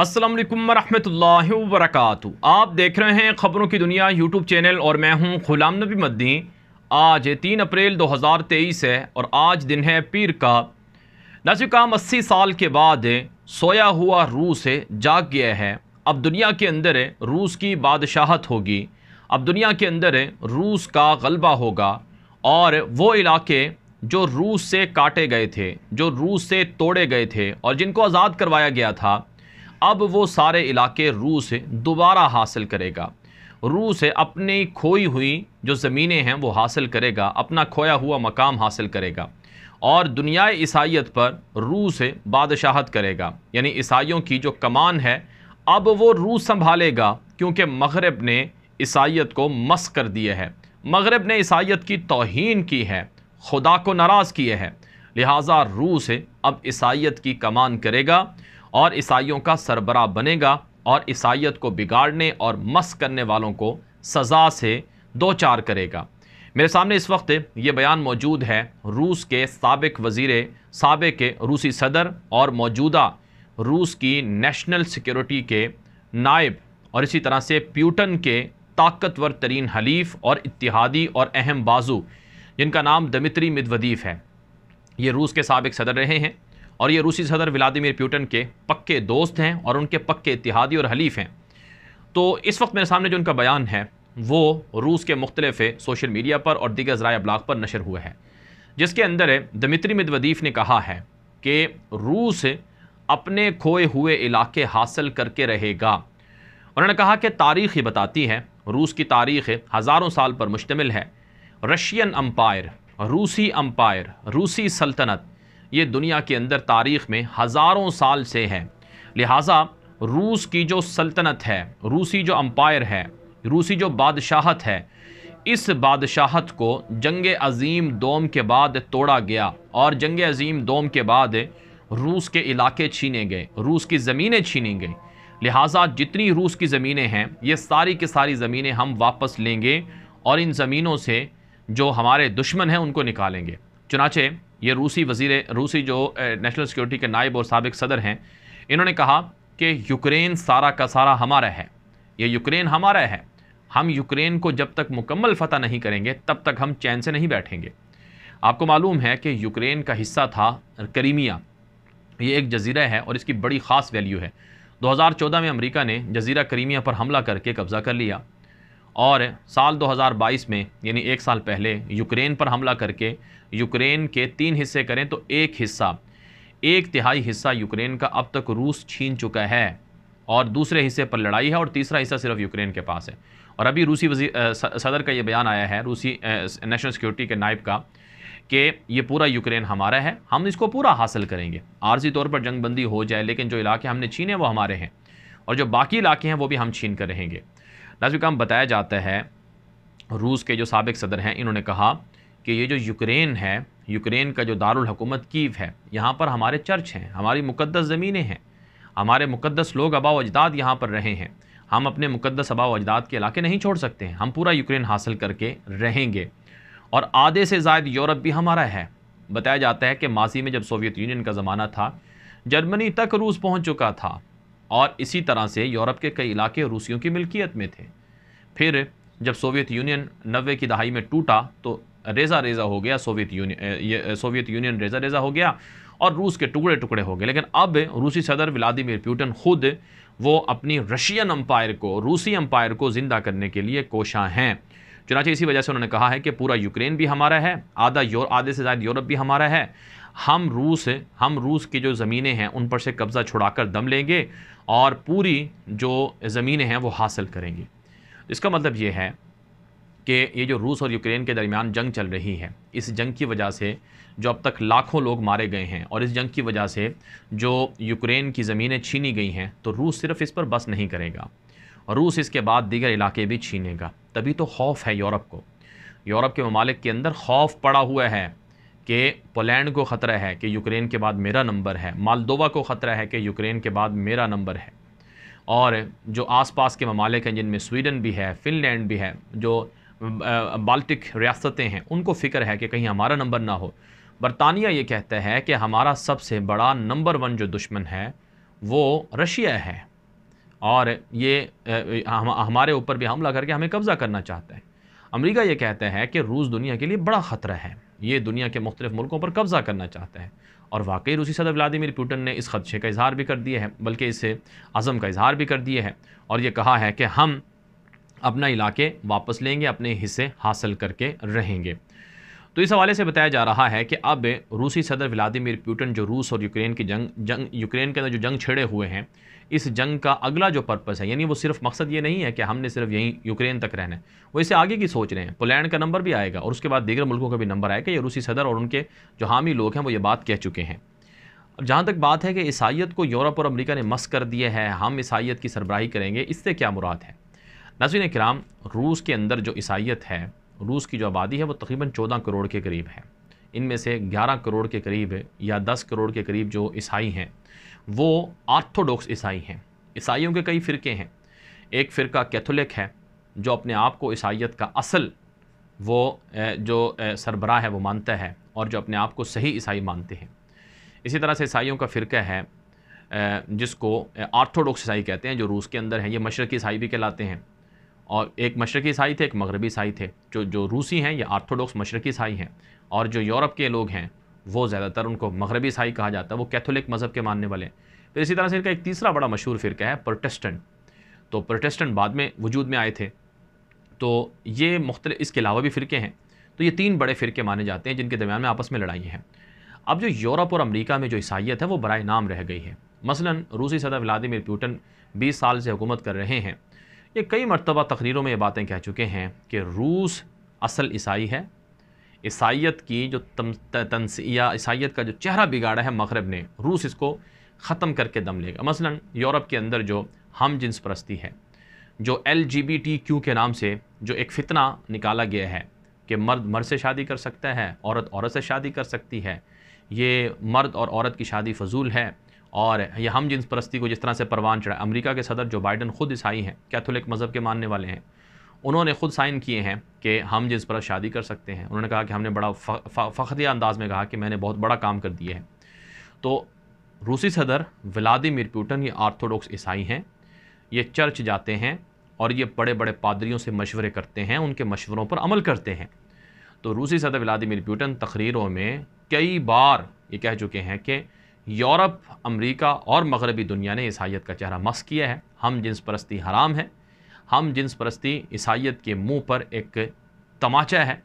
असलम वरहमल वरक आप देख रहे हैं ख़बरों की दुनिया यूट्यूब चैनल और मैं हूं गुलाम नबी मद्दी आज तीन अप्रैल 2023 है और आज दिन है पीर का काम अस्सी साल के बाद सोया हुआ रूस जाग गया है अब दुनिया के अंदर रूस की बादशाहत होगी अब दुनिया के अंदर रूस का गलबा होगा और वो इलाके जो रूस से काटे गए थे जो रूस से तोड़े गए थे और जिनको आज़ाद करवाया गया था अब वो सारे इलाके रूस से दोबारा हासिल करेगा रूस से अपनी खोई हुई जो ज़मीनें हैं वो हासिल करेगा अपना खोया हुआ मकाम हासिल करेगा और दुनिया ईसाइत पर रूस से बादशाहत करेगा यानी ईसाइयों की जो कमान है अब वो रूस संभालेगा क्योंकि मगरब ने ईसाइत को मस कर दिया है मगरब ने ईसाइत की तोहन की है खुदा को नाराज़ किए हैं लिहाजा रूस से अब ईसाइत की कमान करेगा और ईसाइयों का सरबरा बनेगा और ईसाइत को बिगाड़ने और मस करने वालों को सज़ा से दो चार करेगा मेरे सामने इस वक्त ये बयान मौजूद है रूस के सबक वज़ी सबक के रूसी सदर और मौजूदा रूस की नेशनल सिक्योरिटी के नायब और इसी तरह से प्यूटन के ताकतवर तरीन हलीफ और इतिहादी और अहम बाजू जिनका नाम दमित्री मिदवदीफ है ये रूस के सबक सदर रहे हैं और ये रूसी सदर व्लादिमिर प्यूटन के पक्के दोस्त हैं और उनके पक्के इतिहादी और हलीफ हैं तो इस वक्त मेरे सामने जो उनका बयान है वो रूस के मुख्तलिफ सोशल मीडिया पर और दीगर जराय अबलाग पर नशर हुआ है जिसके अंदर दमित्री मिदवदीफ ने कहा है कि रूस अपने खोए हुए इलाके हासिल करके रहेगा उन्होंने कहा कि तारीख ही बताती है रूस की तारीख हज़ारों साल पर मुश्तमिल है रशियन अम्पायर रूसी अम्पायर रूसी सल्तनत ये दुनिया के अंदर तारीख़ में हज़ारों साल से है लिहाजा रूस की जो सल्तनत है रूसी जो अम्पायर है रूसी जो बादशाहत है इस बादशाहत को जंग अजीम दोम के बाद तोड़ा गया और जंग अजीम दोम के बाद रूस के इलाके छीने गए रूस की ज़मीनें छीनी गई लिहाजा जितनी रूस की ज़मीनें हैं ये सारी की सारी ज़मीनें हम वापस लेंगे और इन ज़मीनों से जो हमारे दुश्मन हैं उनको निकालेंगे चुनाचे ये रूसी वजीर रूसी जो नेशनल सिक्योरिटी के नायब और सबक सदर हैं इन्होंने कहा कि यूक्रेन सारा का सारा हमारा है ये यूक्रेन हमारा है हम यूक्रेन को जब तक मुकम्मल फतह नहीं करेंगे तब तक हम चैन से नहीं बैठेंगे आपको मालूम है कि यूक्रेन का हिस्सा था करीमिया ये एक जजीरा है और इसकी बड़ी ख़ास वैल्यू है 2014 में अमेरिका ने जजीरा करीमिया पर हमला करके कब्ज़ा कर लिया और साल 2022 में यानी एक साल पहले यूक्रेन पर हमला करके यूक्रेन के तीन हिस्से करें तो एक हिस्सा एक तिहाई हिस्सा यूक्रेन का अब तक रूस छीन चुका है और दूसरे हिस्से पर लड़ाई है और तीसरा हिस्सा सिर्फ यूक्रेन के पास है और अभी रूसी वजी सदर का ये बयान आया है रूसी नेशनल सिक्योरिटी के नायब का कि ये पूरा यूक्रेन हमारा है हम इसको पूरा हासिल करेंगे आर्जी तौर पर जंगबंदी हो जाए लेकिन जो इलाके हमने छीने वो हमारे हैं और जो बाकी इलाके हैं वो भी हम छीन कर रहेंगे लाजमी काम बताया जाता है रूस के जो सबक सदर हैं इन्होंने कहा कि ये जो यूक्रेन है यूक्रेन का जो दारकूमत कीव है यहाँ पर हमारे चर्च हैं हमारी मुकदस ज़मीनें हैं हमारे मुकदस लोग आबा अजदाद यहाँ पर रहे हैं हम अपने मुकदस अबा अजदाद के इलाके नहीं छोड़ सकते हैं हम पूरा यूक्रेन हासिल करके रहेंगे और आधे से ज़ायद यूरोप भी हमारा है बताया जाता है कि माजी में जब सोवियत यूनियन का ज़माना था जर्मनी तक रूस पहुँच चुका था और इसी तरह से यूरोप के कई इलाके रूसियों की मिल्कियत में थे फिर जब सोवियत यूनियन नब्बे की दहाई में टूटा तो रेजा रेजा हो गया सोवियत यूनियन सोवियत यूनियन रेजा रेजा हो गया और रूस के टुकड़े टुकड़े हो गए लेकिन अब रूसी सदर व्लादिमिर प्यूटन खुद वो अपनी रशियन अम्पायर को रूसी अम्पायर को ज़िंदा करने के लिए कोशाँ हैं चुनाचे इसी वजह से उन्होंने कहा है कि पूरा यूक्रेन भी हमारा है आधा यूर आधे से ज़्यादा यूरोप भी हमारा है हम रूस हम रूस की जो ज़मीनें हैं उन पर से कब्ज़ा छुड़ाकर दम लेंगे और पूरी जो ज़मीनें हैं वो हासिल करेंगे इसका मतलब ये है कि ये जो रूस और यूक्रेन के दरमियान जंग चल रही है इस जंग की वजह से जो अब तक लाखों लोग मारे गए हैं और इस जंग की वजह से जो यूक्रेन की ज़मीनें छीनी गई हैं तो रूस सिर्फ इस पर बस नहीं करेगा और रूस इसके बाद दीगर इलाके भी छीनेगा तभी तो खौफ है यूरोप को यूरोप के ममालिक के अंदर खौफ पड़ा हुआ है कि पोलैंड को ख़तरा है कि यूक्रेन के बाद मेरा नंबर है मालदोवा को ख़तरा है कि यूक्रेन के बाद मेरा नंबर है और जो आसपास के ममालिक हैं जिनमें स्वीडन भी है फिनलैंड भी है जो बाल्टिक रियासतें हैं उनको फ़िक्र है कि कहीं हमारा नंबर ना हो बरतानिया ये कहता है कि हमारा सबसे बड़ा नंबर वन जो दुश्मन है वो रशिया है और ये हम, हमारे ऊपर भी हमला करके हमें कब्ज़ा करना चाहते हैं अमेरिका ये कहते हैं कि रूस दुनिया के लिए बड़ा ख़तरा है ये दुनिया के मुख्तलिफ मुल्कों पर कब्ज़ा करना चाहते हैं और वाकई रूसी सदर व्लादिमिर पुटिन ने इस खदशे का इजहार भी कर दिया है बल्कि इसे अज़म का इजहार भी कर दिया है और ये कहा है कि हम अपना इलाके वापस लेंगे अपने हिस्से हासिल करके रहेंगे तो इस हवाले से बताया जा रहा है कि अब रूसी सदर व्लादिमिर पुटिन जो रूस और यूक्रेन की जंग जंग यूक्रेन के अंदर जो जंग छेड़े हुए हैं इस जंग का अगला जो पर्पस है यानी वो सिर्फ मकसद ये नहीं है कि हमने सिर्फ यहीं यूक्रेन तक रहना है वो इसे आगे की सोच रहे हैं पोलैंड का नंबर भी आएगा और उसके बाद दीगर मुल्कों का भी नंबर आएगा ये रूसी सदर और उनके जो हामी लोग हैं वो ये बात कह चुके हैं अब जहाँ तक बात है कि ईसाइत को यूरोप और अमरीका ने मस कर दिए है हम ईसाइत की सरबराही करेंगे इससे क्या मुराद है नाजिन कराम रूस के अंदर जो ईसाइत है रूस की जो आबादी है वो तकरीबन चौदह करोड़ के करीब है इनमें से ग्यारह करोड़ के करीब या दस करोड़ के करीब जो ईसाई हैं वो आर्थोडॉक्स ईसाई हैं ईसाइयों के कई फ़िरके हैं एक फ़िरका कैथोलिक है जो अपने आप को ईसाइत का असल वो जो सरबराह है वो मानता है और जो अपने आप को सही ईसाई मानते हैं इसी तरह से ईसाइयों का फ़िरका है जिसको आर्थोडॉक्स ईसाई कहते हैं जो रूस के अंदर हैं ये मशरक़ी ईसाई भी कहलाते हैं और एक मशरक़ी ईसाई थे एक मगरबी ईसाई थे जो जो रूसी हैं या आर्थोडॉक्स मशरक़ी ईसाई हैं और जो यूरोप के लोग हैं वो ज़्यादातर उनको मगरबी ईसाई कहा जाता है वो कैथोलिक मज़हब के मानने वाले हैं फिर इसी तरह से इनका एक तीसरा बड़ा मशहूर फ़िरका है प्रोटेस्टेंट तो प्रोटेस्टेंट बाद में वजूद में आए थे तो ये मुख्तल इसके अलावा भी फ़िरके हैं तो ये तीन बड़े फ़िरके माने जाते हैं जिनके दरमियान में आपस में लड़ाई हैं अब जो यूरोप और अमरीका में जो ईसाइत है वो बरए नाम रह गई है मसलन रूसी सदर व्लादिमिर प्यूटन 20 साल से हुकूमत कर रहे हैं ये कई मरतबा तकरीरों में ये बातें कह चुके हैं कि रूस असल ईसाई है ईसाइत की जो या ईसाइत का जो चेहरा बिगाड़ा है मगरब ने रूस इसको ख़त्म करके दम लेगा मसलन यूरोप के अंदर जो हम जिन्स परस्ती है जो L G B T Q के नाम से जो एक फ़ितना निकाला गया है कि मर्द मर्द से शादी कर सकता है औरत औरत से शादी कर सकती है ये मर्द और औरत की शादी फजूल है और ये हम जिन परस्ती को जिस तरह से परवान चढ़ा अमेरिका के सदर जो बाइडन खुद ईसाई हैं कैथोलिक मज़हब के मानने वाले हैं उन्होंने खुद साइन किए हैं कि हम जिस पर शादी कर सकते हैं उन्होंने कहा कि हमने बड़ा फ़खरिया अंदाज में कहा कि मैंने बहुत बड़ा काम कर दिया है तो रूसी सदर व्लादिमिर प्यूटन ये आर्थोडॉक्स ईसाई हैं ये चर्च जाते हैं और ये बड़े बड़े पादरियों से मशवरे करते हैं उनके मशवरों पर अमल करते हैं तो रूसी सदर व्लादिमिर प्यूटन तकरीरों में कई बार ये कह चुके हैं कि यूरोप अमेरिका और मगरबी दुनिया ने ईसाइत का चेहरा मस्क किया है हम जिन्स परस्ती हराम है हम जिन्स परस्ती ईसाइत के मुंह पर एक तमाचा है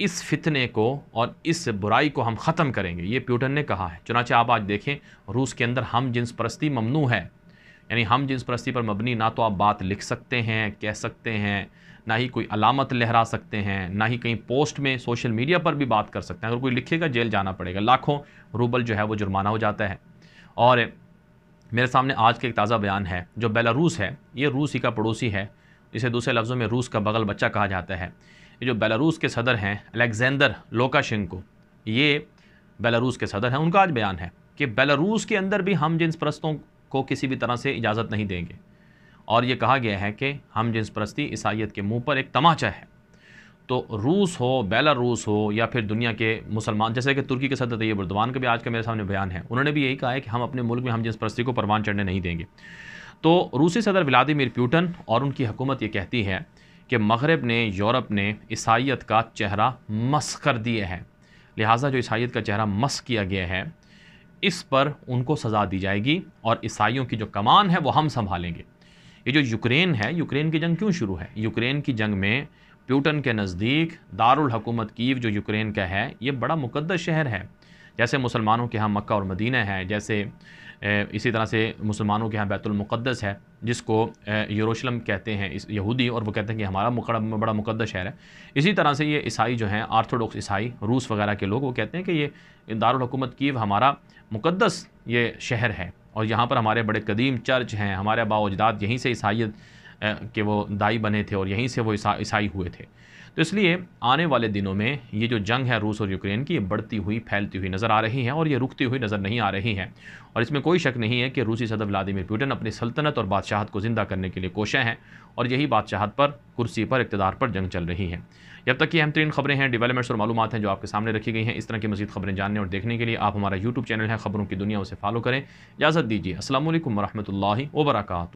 इस फितने को और इस बुराई को हम ख़त्म करेंगे ये प्यूटन ने कहा है चुनाचे आप आज देखें रूस के अंदर हम जिन्स परस्ती ममनू है यानी हम जिन्स परस्ती पर मबनी ना तो आप बात लिख सकते हैं कह सकते हैं ना ही कोई अलामत लहरा सकते हैं ना ही कहीं पोस्ट में सोशल मीडिया पर भी बात कर सकते हैं अगर कोई लिखेगा जेल जाना पड़ेगा लाखों रूबल जो है वो जुर्माना हो जाता है और मेरे सामने आज का एक ताज़ा बयान है जो बेलारूस है ये रूस ही का पड़ोसी है इसे दूसरे लफ्ज़ों में रूस का बगल बच्चा कहा जाता है ये जो बेलारूस के सदर हैं अलेक्जेंडर लोकाशेंको ये बेलारूस के सदर हैं उनका आज बयान है कि बेलारूस के अंदर भी हम जिन परस्तों को किसी भी तरह से इजाज़त नहीं देंगे और ये कहा गया है कि हम जिस परस्ती ईसाइत के मुंह पर एक तमाचा है तो रूस हो बेलारूस हो या फिर दुनिया के मुसलमान जैसे कि तुर्की के सदर तैयब उर्दवान का भी आज का मेरे सामने बयान है उन्होंने भी यही कहा है कि हम अपने मुल्क में हम जिस परस्ती को परवान चढ़ने नहीं देंगे तो रूसी सदर व्लादिमिर प्यूटन और उनकी हुकूमत ये कहती है कि मगरब ने यूरोप ने ईसाइत का चेहरा मस कर दिए हैं लिहाजा जो ईसाइत का चेहरा मस किया गया है इस पर उनको सज़ा दी जाएगी और ईसाइयों की जो कमान है वो हम संभालेंगे ये जो यूक्रेन है यूक्रेन की जंग क्यों शुरू है यूक्रेन की जंग में प्यूटन के नज़दीक दारुल हकूमत कीव जो यूक्रेन का है ये बड़ा मुकद्दस शहर है जैसे मुसलमानों के यहाँ मक्का और मदीना है जैसे इसी तरह से मुसलमानों के यहाँ बैतुलमक़दस है जिसको यरूशलेम कहते हैं इस यहूदी और वो कहते हैं कि हमारा मुकड़ बड़ा मुकद्दस शहर है इसी तरह से ये ईसाई जो हैं आर्थोडॉक्स ईसाई रूस वगैरह के लोग वो कहते हैं कि ये दारुल हकूमत कीव हमारा मुकद्दस ये शहर है और यहाँ पर हमारे बड़े कदीम चर्च हैं हमारे बाजदाद यहीं से ईसाइत के वो दाई बने थे और यहीं से वो ईसाई हुए थे तो इसलिए आने वाले दिनों में ये जो जंग है रूस और यूक्रेन की ये बढ़ती हुई फैलती हुई नज़र आ रही है और ये रुकती हुई नज़र नहीं आ रही है और इसमें कोई शक नहीं है कि रूसी सदर व्लादिमिर पुटिन अपनी सल्तनत और बादशाहत को ज़िंदा करने के लिए कोशें हैं और यही बादशाहत पर कुर्सी पर इकतदार पर जंग चल रही है जब तक कि अहम तरीन खबरें हैं डेवलपमेंट्स और मालूम हैं जो आपके सामने रखी गई हैं इस तरह की मजीद खबरें जानने और देखने के लिए आप हमारा यूट्यूब चैनल है खबरों की दुनिया उसे फॉलो करें इजाज़त दीजिए असल वरहमल वर्का